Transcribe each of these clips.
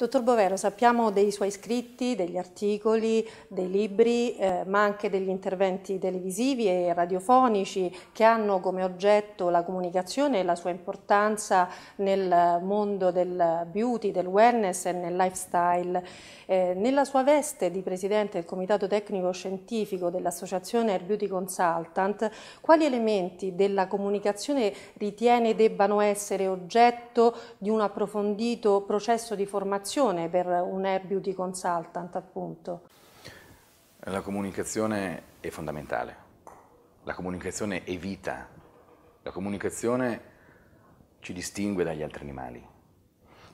Dottor Bovero, sappiamo dei suoi scritti, degli articoli, dei libri, eh, ma anche degli interventi televisivi e radiofonici che hanno come oggetto la comunicazione e la sua importanza nel mondo del beauty, del wellness e nel lifestyle. Eh, nella sua veste di presidente del Comitato Tecnico Scientifico dell'Associazione Air Beauty Consultant, quali elementi della comunicazione ritiene debbano essere oggetto di un approfondito processo di formazione formazione per un Air Beauty Consultant appunto? La comunicazione è fondamentale, la comunicazione è vita, la comunicazione ci distingue dagli altri animali,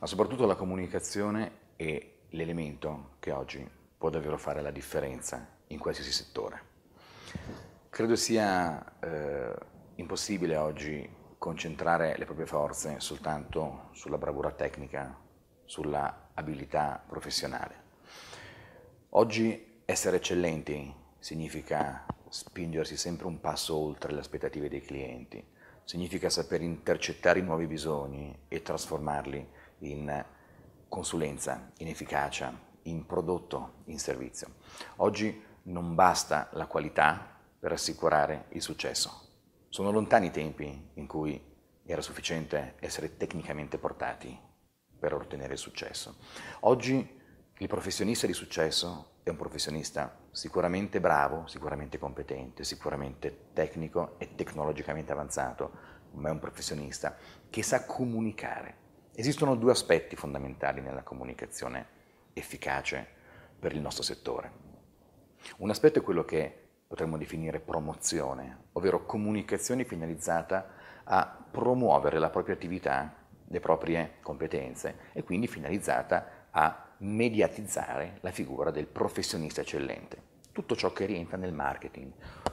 ma soprattutto la comunicazione è l'elemento che oggi può davvero fare la differenza in qualsiasi settore. Credo sia eh, impossibile oggi concentrare le proprie forze soltanto sulla bravura tecnica sulla abilità professionale. Oggi essere eccellenti significa spingersi sempre un passo oltre le aspettative dei clienti, significa saper intercettare i nuovi bisogni e trasformarli in consulenza, in efficacia, in prodotto, in servizio. Oggi non basta la qualità per assicurare il successo. Sono lontani i tempi in cui era sufficiente essere tecnicamente portati per ottenere successo. Oggi il professionista di successo è un professionista sicuramente bravo, sicuramente competente, sicuramente tecnico e tecnologicamente avanzato, ma è un professionista che sa comunicare. Esistono due aspetti fondamentali nella comunicazione efficace per il nostro settore. Un aspetto è quello che potremmo definire promozione, ovvero comunicazione finalizzata a promuovere la propria attività le proprie competenze e quindi finalizzata a mediatizzare la figura del professionista eccellente. Tutto ciò che rientra nel marketing.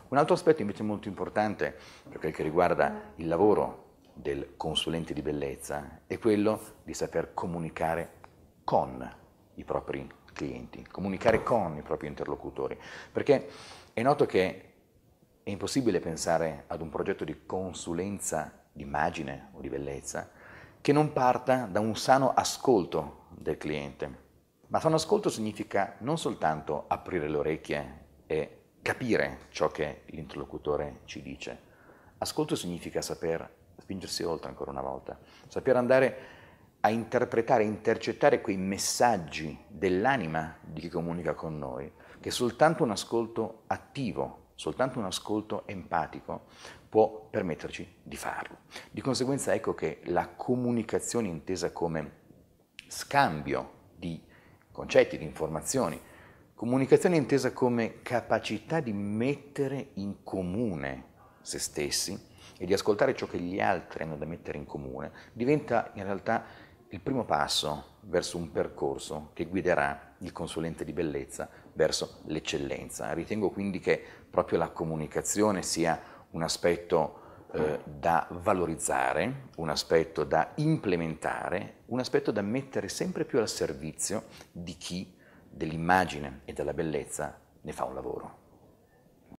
Un altro aspetto invece molto importante per quel che riguarda il lavoro del consulente di bellezza è quello di saper comunicare con i propri clienti, comunicare con i propri interlocutori, perché è noto che è impossibile pensare ad un progetto di consulenza d'immagine o di bellezza che non parta da un sano ascolto del cliente. Ma sano ascolto significa non soltanto aprire le orecchie e capire ciò che l'interlocutore ci dice. Ascolto significa saper spingersi oltre ancora una volta, saper andare a interpretare, intercettare quei messaggi dell'anima di chi comunica con noi, che soltanto un ascolto attivo soltanto un ascolto empatico può permetterci di farlo. Di conseguenza ecco che la comunicazione intesa come scambio di concetti, di informazioni, comunicazione intesa come capacità di mettere in comune se stessi e di ascoltare ciò che gli altri hanno da mettere in comune, diventa in realtà il primo passo verso un percorso che guiderà il consulente di bellezza verso l'eccellenza. Ritengo quindi che proprio la comunicazione sia un aspetto eh, da valorizzare, un aspetto da implementare, un aspetto da mettere sempre più al servizio di chi dell'immagine e della bellezza ne fa un lavoro.